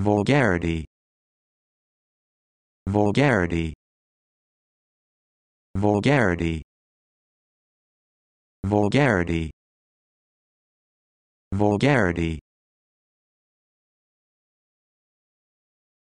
vulgarity vulgarity vulgarity vulgarity vulgarity